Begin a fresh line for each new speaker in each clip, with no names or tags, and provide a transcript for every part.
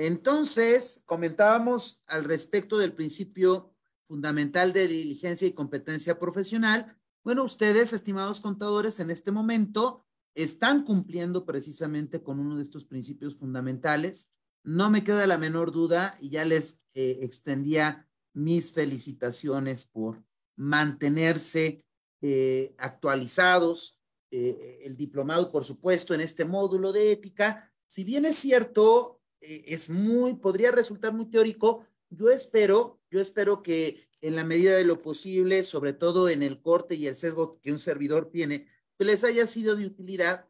Entonces, comentábamos al respecto del principio fundamental de diligencia y competencia profesional. Bueno, ustedes, estimados contadores, en este momento están cumpliendo precisamente con uno de estos principios fundamentales. No me queda la menor duda y ya les eh, extendía mis felicitaciones por mantenerse eh, actualizados. Eh, el diplomado, por supuesto, en este módulo de ética. Si bien es cierto, eh, es muy, podría resultar muy teórico. Yo espero, yo espero que en la medida de lo posible, sobre todo en el corte y el sesgo que un servidor tiene, que les haya sido de utilidad.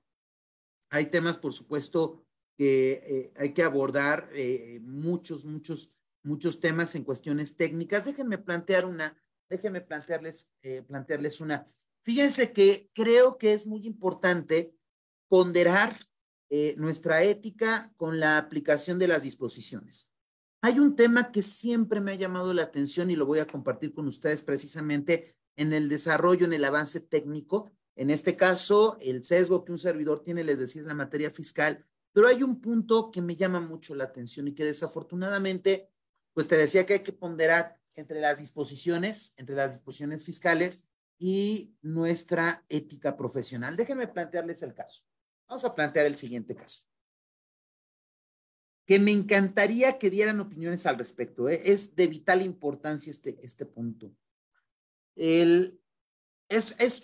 Hay temas, por supuesto, que eh, hay que abordar eh, muchos, muchos, muchos temas en cuestiones técnicas. Déjenme plantear una, déjenme plantearles, plantearles una. Fíjense que creo que es muy importante ponderar eh, nuestra ética con la aplicación de las disposiciones. Hay un tema que siempre me ha llamado la atención y lo voy a compartir con ustedes precisamente en el desarrollo, en el avance técnico. En este caso, el sesgo que un servidor tiene, les decía, la materia fiscal, pero hay un punto que me llama mucho la atención y que desafortunadamente, pues te decía que hay que ponderar entre las disposiciones, entre las disposiciones fiscales y nuestra ética profesional. Déjenme plantearles el caso. Vamos a plantear el siguiente caso. Que me encantaría que dieran opiniones al respecto. ¿eh? Es de vital importancia este, este punto. es,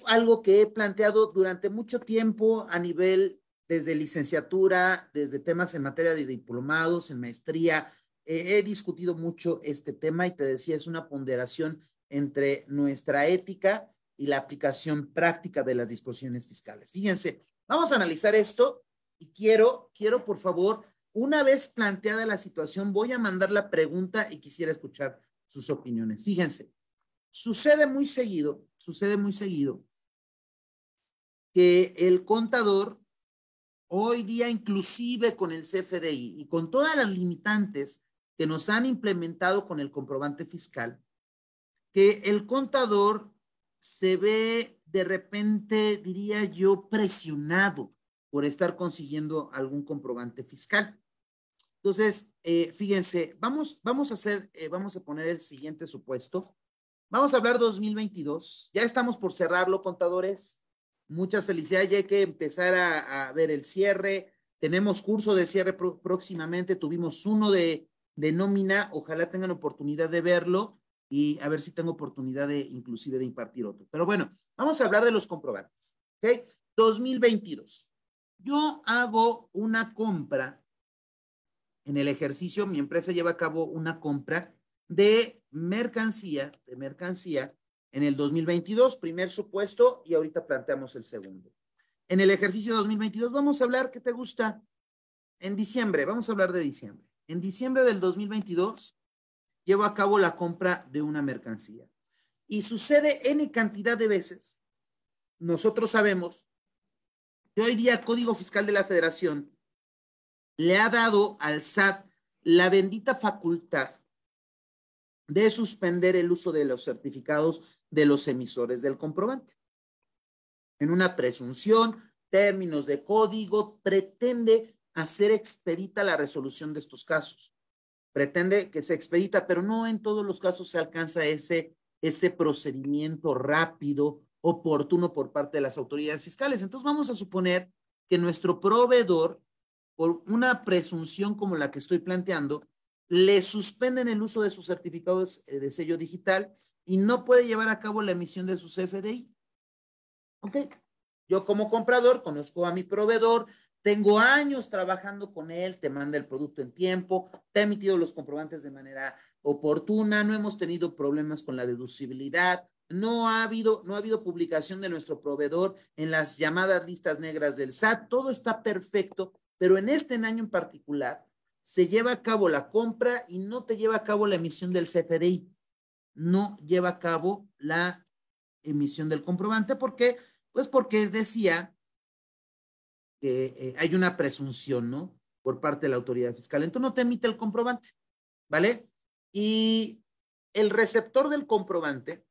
algo que he planteado durante mucho tiempo a nivel desde licenciatura, desde temas en materia de diplomados, en maestría. Eh, he discutido mucho este tema y te decía, es una ponderación entre nuestra ética y la aplicación práctica de las disposiciones fiscales. Fíjense, Vamos a analizar esto y quiero, quiero por favor, una vez planteada la situación, voy a mandar la pregunta y quisiera escuchar sus opiniones. Fíjense, sucede muy seguido, sucede muy seguido que el contador hoy día inclusive con el CFDI y con todas las limitantes que nos han implementado con el comprobante fiscal, que el contador se ve de repente, diría yo, presionado por estar consiguiendo algún comprobante fiscal. Entonces, eh, fíjense, vamos, vamos a hacer, eh, vamos a poner el siguiente supuesto. Vamos a hablar 2022. Ya estamos por cerrarlo, contadores. Muchas felicidades. Ya hay que empezar a, ver el cierre. Tenemos curso de cierre próximamente. Tuvimos uno de, de nómina. Ojalá tengan oportunidad de verlo y a ver si tengo oportunidad de inclusive de impartir otro. Pero bueno, vamos a hablar de los comprobantes. ¿Ok? 2022. Yo hago una compra en el ejercicio, mi empresa lleva a cabo una compra de mercancía, de mercancía en el 2022, primer supuesto, y ahorita planteamos el segundo. En el ejercicio 2022 vamos a hablar, ¿qué te gusta? En diciembre, vamos a hablar de diciembre. En diciembre del 2022 lleva a cabo la compra de una mercancía. Y sucede N cantidad de veces. Nosotros sabemos que hoy día el Código Fiscal de la Federación le ha dado al SAT la bendita facultad de suspender el uso de los certificados de los emisores del comprobante. En una presunción, términos de código, pretende hacer expedita la resolución de estos casos pretende que se expedita, pero no en todos los casos se alcanza ese, ese procedimiento rápido, oportuno por parte de las autoridades fiscales. Entonces vamos a suponer que nuestro proveedor, por una presunción como la que estoy planteando, le suspenden el uso de sus certificados eh, de sello digital y no puede llevar a cabo la emisión de sus FDI. ¿Ok? Yo como comprador conozco a mi proveedor, tengo años trabajando con él, te manda el producto en tiempo, te ha emitido los comprobantes de manera oportuna, no hemos tenido problemas con la deducibilidad, no ha habido, no ha habido publicación de nuestro proveedor en las llamadas listas negras del SAT, todo está perfecto, pero en este año en particular se lleva a cabo la compra y no te lleva a cabo la emisión del CFDI, no lleva a cabo la emisión del comprobante, ¿por qué? Pues porque decía eh, eh, hay una presunción, ¿no? Por parte de la autoridad fiscal. Entonces no te emite el comprobante, ¿vale? Y el receptor del comprobante,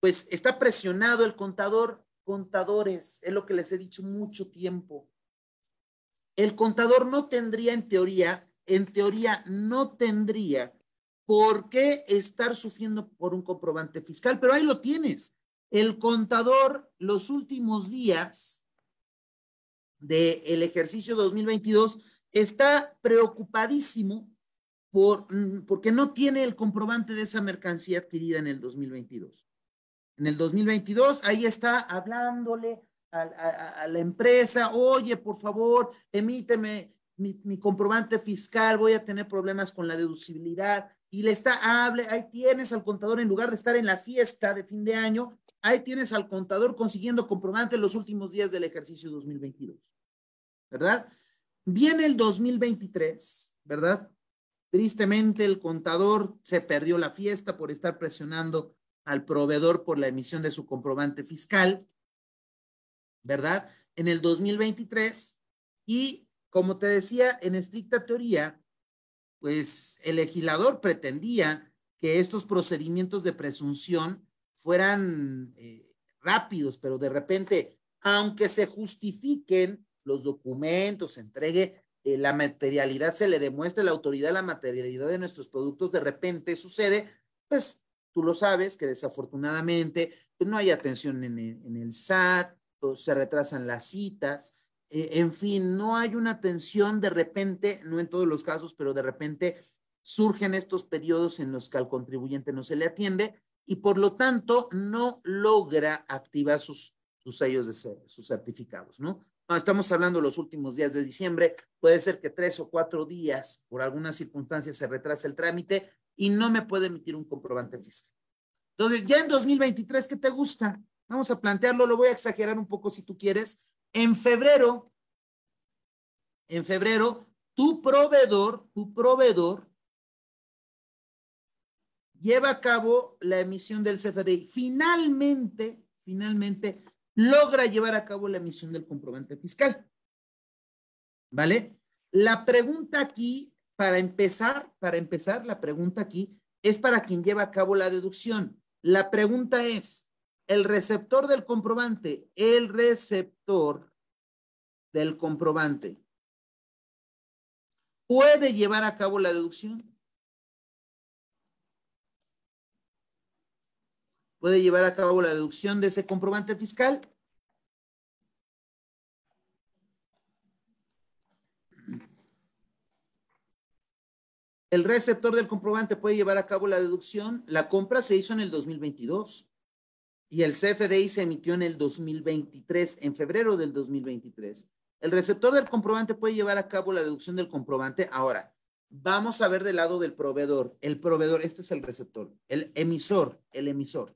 pues está presionado el contador, contadores, es lo que les he dicho mucho tiempo. El contador no tendría en teoría, en teoría no tendría por qué estar sufriendo por un comprobante fiscal, pero ahí lo tienes. El contador los últimos días del ejercicio 2022 está preocupadísimo por, mm, porque no tiene el comprobante de esa mercancía adquirida en el 2022. En el 2022, ahí está hablándole a, la empresa, oye, por favor, emíteme mi comprobante fiscal, voy a tener problemas con la deducibilidad, y le está, hable, ahí tienes al contador en lugar de estar en la fiesta de fin de año, ahí tienes al contador consiguiendo comprobante los últimos días del ejercicio 2022, ¿verdad? Viene el 2023, ¿verdad? Tristemente el contador se perdió la fiesta por estar presionando al proveedor por la emisión de su comprobante fiscal, ¿verdad? En el 2023 y como te decía, en estricta teoría, pues el legislador pretendía que estos procedimientos de presunción fueran eh, rápidos, pero de repente, aunque se justifiquen los documentos, se entregue eh, la materialidad, se le demuestre la autoridad la materialidad de nuestros productos, de repente sucede, pues tú lo sabes que desafortunadamente pues, no hay atención en el, SAT, se retrasan las citas, eh, en fin, no hay una tensión de repente, no en todos los casos, pero de repente surgen estos periodos en los que al contribuyente no se le atiende y por lo tanto no logra activar sus, sus sellos de sus certificados, ¿no? Ah, estamos hablando los últimos días de diciembre, puede ser que tres o cuatro días por alguna circunstancia se retrase el trámite y no me puede emitir un comprobante fiscal. Entonces, ya en 2023, ¿qué te gusta? Vamos a plantearlo, lo voy a exagerar un poco si tú quieres, en febrero, en febrero, tu proveedor, tu proveedor lleva a cabo la emisión del CFDI. Finalmente, finalmente logra llevar a cabo la emisión del comprobante fiscal. ¿Vale? La pregunta aquí, para empezar, para empezar, la pregunta aquí es para quien lleva a cabo la deducción. La pregunta es, el receptor del comprobante, el receptor
del comprobante puede llevar a cabo la deducción.
Puede llevar a cabo la deducción de ese comprobante fiscal. El receptor del comprobante puede llevar a cabo la deducción. La compra se hizo en el 2022 y el CFDI se emitió en el 2023, en febrero del 2023. El receptor del comprobante puede llevar a cabo la deducción del comprobante. Ahora, vamos a ver del lado del proveedor. El proveedor, este es el receptor, el emisor, el emisor.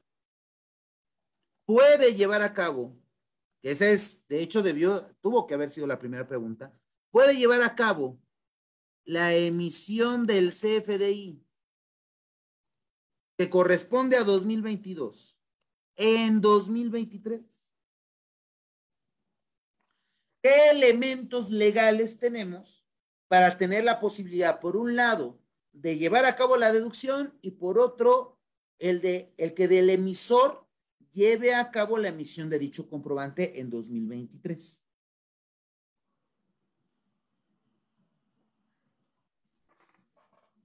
Puede llevar a cabo, ese es, de hecho, debió, tuvo que haber sido la primera pregunta, puede llevar a cabo la emisión del CFDI que corresponde a 2022 en 2023? ¿Qué elementos legales tenemos para tener la posibilidad, por un lado, de llevar a cabo la deducción y por otro, el, de, el que del emisor lleve a cabo la emisión de dicho comprobante en 2023?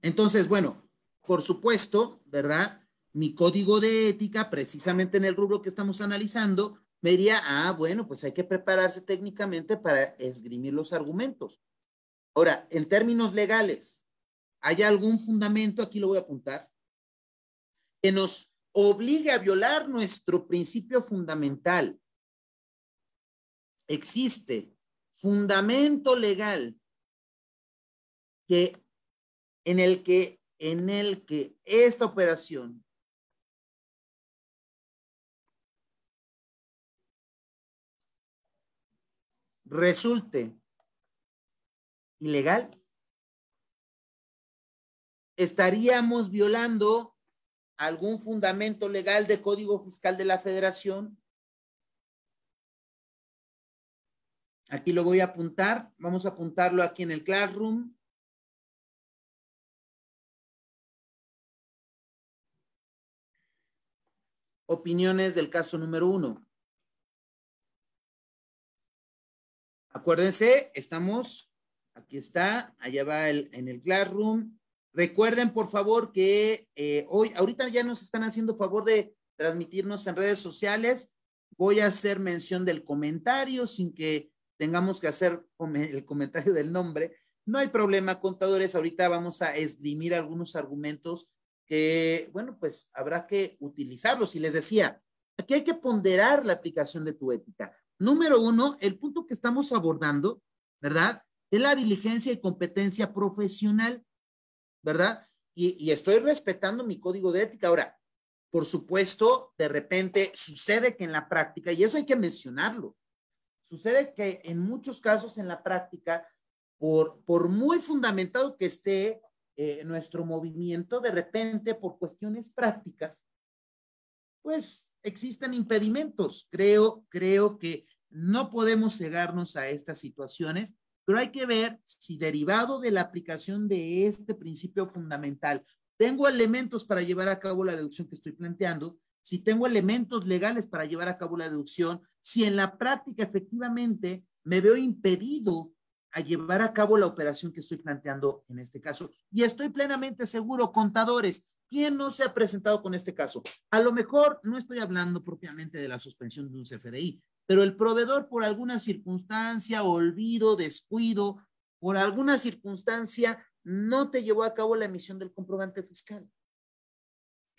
Entonces, bueno, por supuesto, ¿verdad? mi código de ética, precisamente en el rubro que estamos analizando, me diría, ah, bueno, pues hay que prepararse técnicamente para esgrimir los argumentos. Ahora, en términos legales, ¿hay algún fundamento, aquí lo voy a apuntar, que nos obligue a violar nuestro principio fundamental? Existe fundamento legal que
en el que en el que esta operación resulte ilegal, estaríamos violando algún fundamento legal de Código Fiscal de la Federación. Aquí lo voy a apuntar. Vamos a apuntarlo aquí en el Classroom. Opiniones del caso número uno.
Acuérdense, estamos, aquí está, allá va el, en el Classroom. Recuerden, por favor, que eh, hoy, ahorita ya nos están haciendo favor de transmitirnos en redes sociales. Voy a hacer mención del comentario sin que tengamos que hacer el comentario del nombre. No hay problema, contadores. Ahorita vamos a esgrimir algunos argumentos que, bueno, pues habrá que utilizarlos. Y les decía, aquí hay que ponderar la aplicación de tu ética. Número uno, el punto que estamos abordando, ¿verdad? Es la diligencia y competencia profesional, ¿verdad? Y, estoy respetando mi código de ética. Ahora, por supuesto, de repente sucede que en la práctica, y eso hay que mencionarlo, sucede que en muchos casos en la práctica, por, por muy fundamentado que esté eh, nuestro movimiento, de repente por cuestiones prácticas, pues existen impedimentos. Creo, creo que no podemos cegarnos a estas situaciones, pero hay que ver si derivado de la aplicación de este principio fundamental, tengo elementos para llevar a cabo la deducción que estoy planteando, si tengo elementos legales para llevar a cabo la deducción, si en la práctica efectivamente me veo impedido a llevar a cabo la operación que estoy planteando en este caso. Y estoy plenamente seguro, contadores, ¿Quién no se ha presentado con este caso? A lo mejor no estoy hablando propiamente de la suspensión de un CFDI, pero el proveedor por alguna circunstancia, olvido, descuido, por alguna circunstancia no te llevó a cabo la emisión del comprobante fiscal.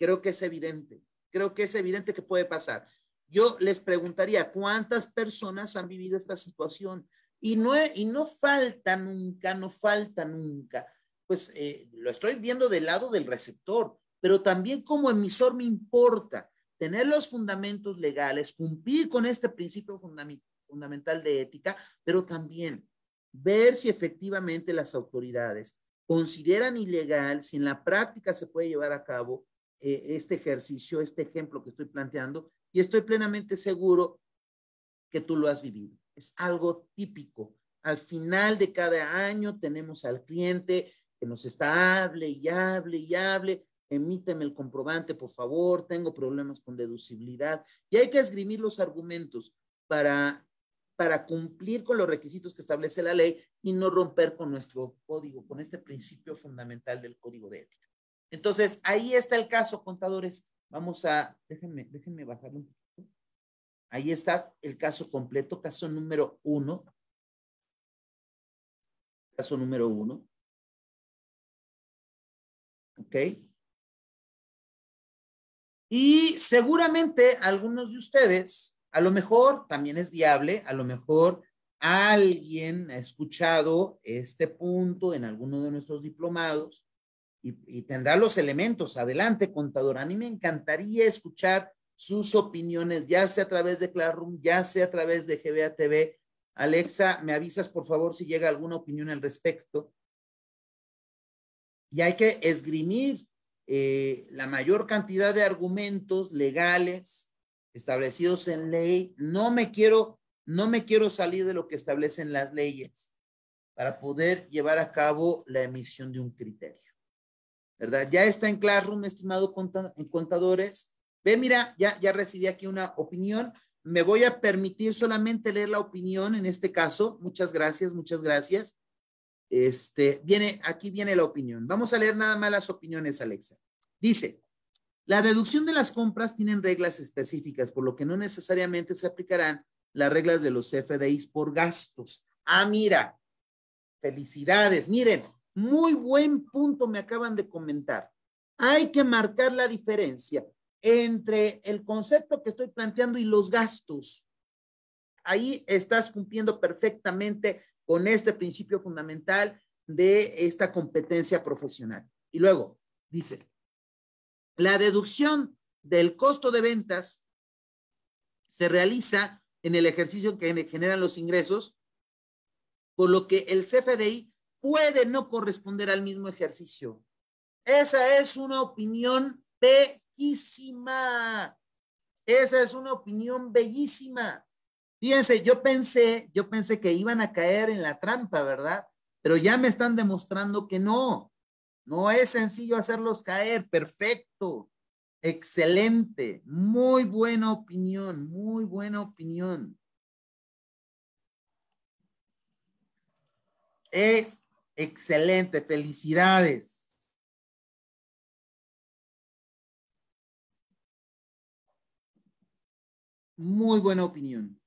Creo que es evidente, creo que es evidente que puede pasar. Yo les preguntaría cuántas personas han vivido esta situación y no, y no falta nunca, no falta nunca pues eh, lo estoy viendo del lado del receptor, pero también como emisor me importa tener los fundamentos legales, cumplir con este principio fundamental de ética, pero también ver si efectivamente las autoridades consideran ilegal, si en la práctica se puede llevar a cabo eh, este ejercicio, este ejemplo que estoy planteando, y estoy plenamente seguro que tú lo has vivido. Es algo típico. Al final de cada año tenemos al cliente que nos está hable y hable y hable, emíteme el comprobante, por favor, tengo problemas con deducibilidad. Y hay que esgrimir los argumentos para, para cumplir con los requisitos que establece la ley y no romper con nuestro código, con este principio fundamental del código de ética. Entonces, ahí está el caso, contadores. Vamos a, déjenme, déjenme bajarlo un poquito. Ahí está el caso completo, caso número
uno. Caso número uno. ¿Ok? Y seguramente algunos de ustedes, a lo mejor también es viable, a lo mejor
alguien ha escuchado este punto en alguno de nuestros diplomados y, tendrá los elementos. Adelante, contador. A mí me encantaría escuchar sus opiniones, ya sea a través de Classroom, ya sea a través de GBA TV. Alexa, me avisas por favor si llega alguna opinión al respecto y hay que esgrimir eh, la mayor cantidad de argumentos legales establecidos en ley. No me quiero, no me quiero salir de lo que establecen las leyes para poder llevar a cabo la emisión de un criterio. ¿Verdad? Ya está en Classroom, estimado contadores. Ve, mira, ya, ya recibí aquí una opinión. Me voy a permitir solamente leer la opinión en este caso. Muchas gracias, muchas gracias. Este, viene, aquí viene la opinión. Vamos a leer nada más las opiniones, Alexa. Dice, la deducción de las compras tienen reglas específicas, por lo que no necesariamente se aplicarán las reglas de los FDIs por gastos. Ah, mira, felicidades. Miren, muy buen punto me acaban de comentar. Hay que marcar la diferencia entre el concepto que estoy planteando y los gastos. Ahí estás cumpliendo perfectamente con este principio fundamental de esta competencia profesional. Y luego, dice, la deducción del costo de ventas se realiza en el ejercicio que generan los ingresos, por lo que el CFDI puede no corresponder al mismo ejercicio. Esa es una opinión bellísima. Esa es una opinión bellísima. Fíjense, yo pensé, yo pensé que iban a caer en la trampa, ¿verdad? Pero ya me están demostrando que no. No es sencillo hacerlos caer. Perfecto. Excelente. Muy buena opinión. Muy buena opinión.
Es excelente. Felicidades. Muy buena opinión.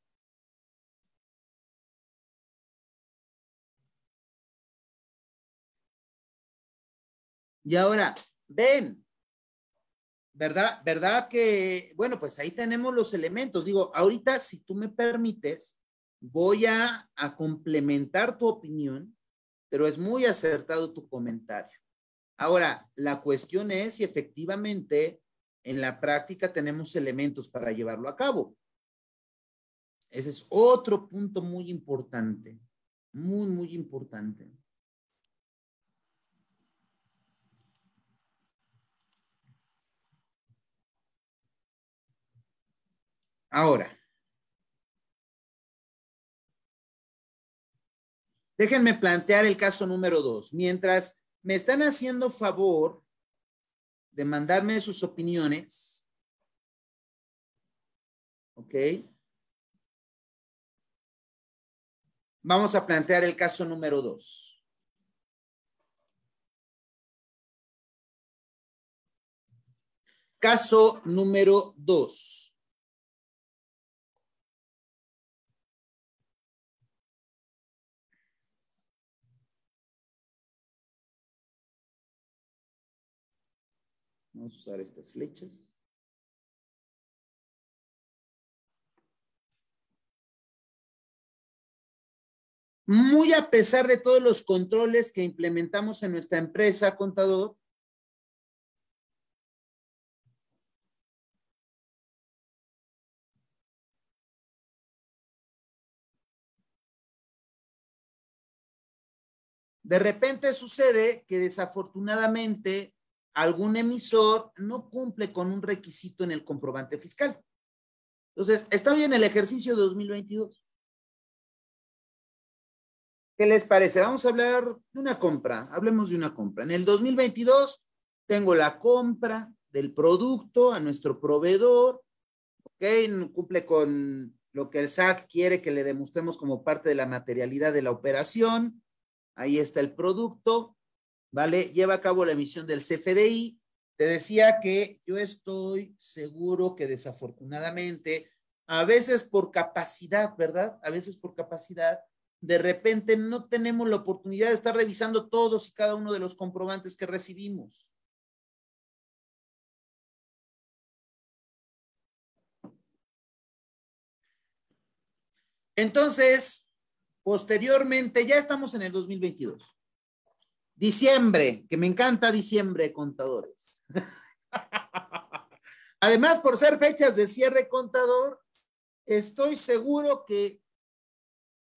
Y ahora, ven, ¿verdad? ¿Verdad que,
bueno, pues ahí tenemos los elementos? Digo, ahorita, si tú me permites, voy a, a complementar tu opinión, pero es muy acertado tu comentario. Ahora, la cuestión es si efectivamente en la práctica tenemos elementos para llevarlo a cabo. Ese es otro punto muy importante, muy, muy importante.
Ahora, déjenme plantear el caso número dos. Mientras me están haciendo favor de mandarme sus opiniones, ¿ok? Vamos a plantear el caso número dos. Caso número dos. Vamos a usar estas flechas. Muy a pesar de todos los controles que implementamos en nuestra empresa, contador, de repente sucede que
desafortunadamente algún emisor no cumple con un requisito en el comprobante fiscal. Entonces, está en el ejercicio 2022. ¿Qué les parece? Vamos a hablar de una compra. Hablemos de una compra. En el 2022 tengo la compra del producto a nuestro proveedor. ¿Ok? Cumple con lo que el SAT quiere que le demostremos como parte de la materialidad de la operación. Ahí está el producto. ¿vale? Lleva a cabo la emisión del CFDI. Te decía que yo estoy seguro que desafortunadamente, a veces por capacidad, ¿verdad? A veces por capacidad, de repente no tenemos la oportunidad de estar revisando todos y cada uno de los comprobantes
que recibimos. Entonces,
posteriormente, ya estamos en el 2022. Diciembre, que me encanta diciembre, contadores. Además, por ser fechas de cierre contador, estoy seguro que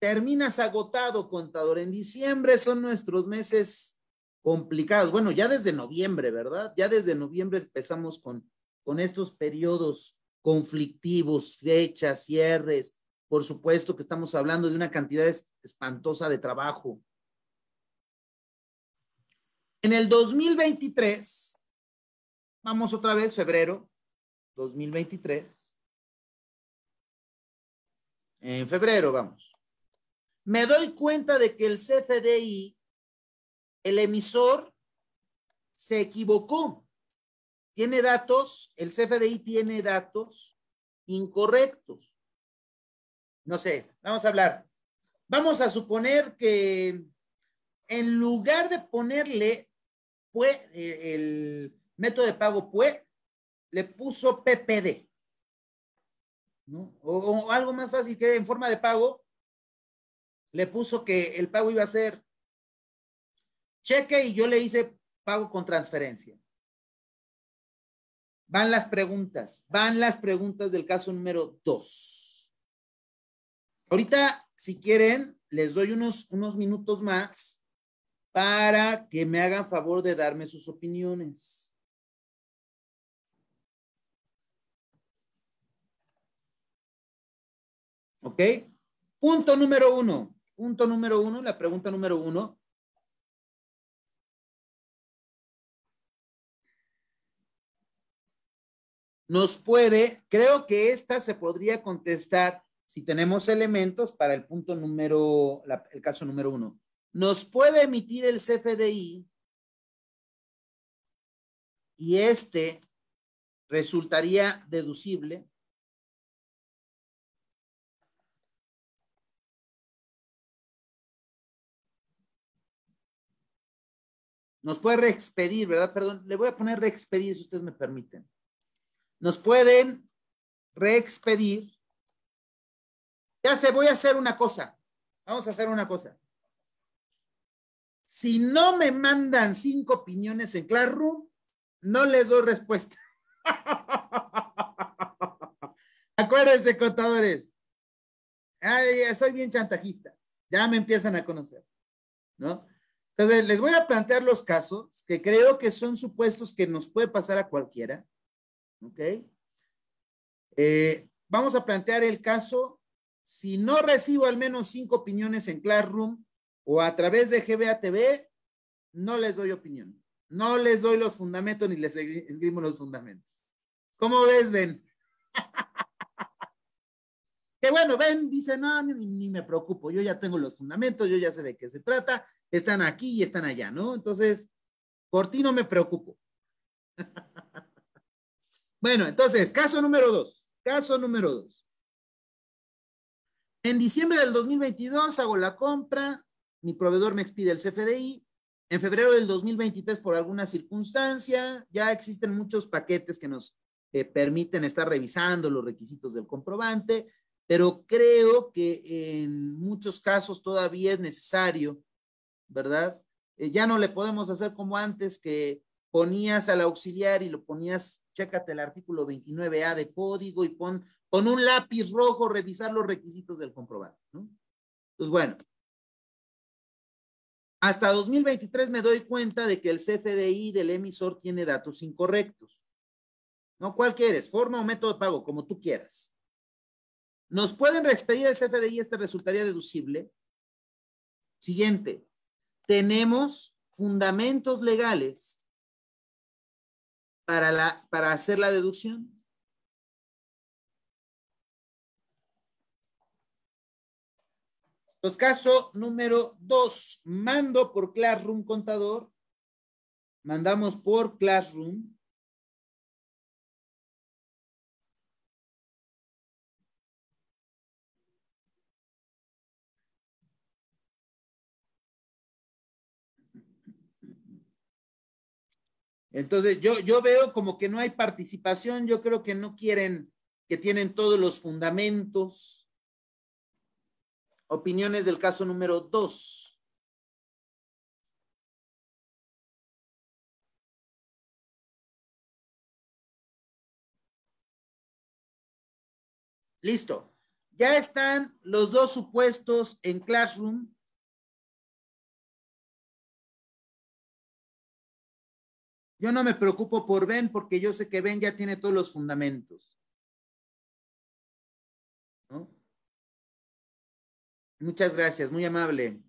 terminas agotado, contador. En diciembre son nuestros meses complicados. Bueno, ya desde noviembre, ¿verdad? Ya desde noviembre empezamos con, con estos periodos conflictivos, fechas, cierres. Por supuesto que estamos hablando de una cantidad espantosa de trabajo en el 2023, vamos otra vez, febrero 2023.
En febrero, vamos.
Me doy cuenta de que el CFDI, el emisor, se equivocó. Tiene datos, el CFDI tiene datos incorrectos. No sé, vamos a hablar. Vamos a suponer que en lugar de ponerle eh, el método de pago fue le puso PPD. O, algo más fácil que en forma de pago, le puso que el pago iba a ser cheque y yo le hice pago con transferencia. Van las preguntas, van las preguntas del caso número dos. Ahorita, si quieren, les doy unos, unos minutos más para que me hagan favor
de darme sus opiniones. ¿Ok? Punto número uno. Punto número uno, la pregunta número uno. Nos puede,
creo que esta se podría contestar si tenemos elementos para el punto número, el caso número uno nos puede emitir el CFDI
y este resultaría deducible nos puede reexpedir, ¿verdad? Perdón, le voy a poner reexpedir si ustedes me permiten. Nos pueden
reexpedir. Ya se, voy a hacer una cosa. Vamos a hacer una cosa. Si no me mandan cinco opiniones en Classroom, no les doy respuesta. Acuérdense, contadores. soy bien chantajista. Ya me empiezan a conocer, ¿no? Entonces, les voy a plantear los casos que creo que son supuestos que nos puede pasar a cualquiera. Eh, vamos a plantear el caso, si no recibo al menos cinco opiniones en Classroom, o a través de GBA TV, no les doy opinión. No les doy los fundamentos ni les escribo los fundamentos. ¿Cómo ves, Ben? que bueno, Ben dice, no, ni, ni, me preocupo, yo ya tengo los fundamentos, yo ya sé de qué se trata, están aquí y están allá, ¿no? Entonces, por ti no me preocupo. bueno, entonces, caso número dos, caso número dos. En diciembre del 2022 hago la compra, mi proveedor me expide el CFDI. En febrero del 2023, por alguna circunstancia, ya existen muchos paquetes que nos eh, permiten estar revisando los requisitos del comprobante, pero creo que en muchos casos todavía es necesario, ¿verdad? Eh, ya no le podemos hacer como antes que ponías al auxiliar y lo ponías, chécate el artículo 29A de código y pon con un lápiz rojo revisar los requisitos del comprobante, ¿no? Pues bueno, hasta 2023 me doy cuenta de que el CFDI del emisor tiene datos incorrectos. ¿No? ¿Cuál quieres? Forma o método de pago, como tú quieras. ¿Nos pueden reexpedir el CFDI? Este resultaría deducible. Siguiente. Tenemos fundamentos
legales para hacer la deducción. Pues, caso número dos, mando por Classroom contador, mandamos por Classroom.
Entonces, yo, yo veo como que no hay participación, yo creo que no quieren,
que tienen todos los fundamentos. Opiniones del caso número dos. Listo. Ya están los dos supuestos en Classroom. Yo no me preocupo por Ben porque yo sé que Ben ya tiene todos los fundamentos. Muchas gracias, muy amable.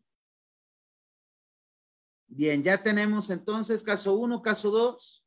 Bien, ya tenemos entonces caso uno, caso dos.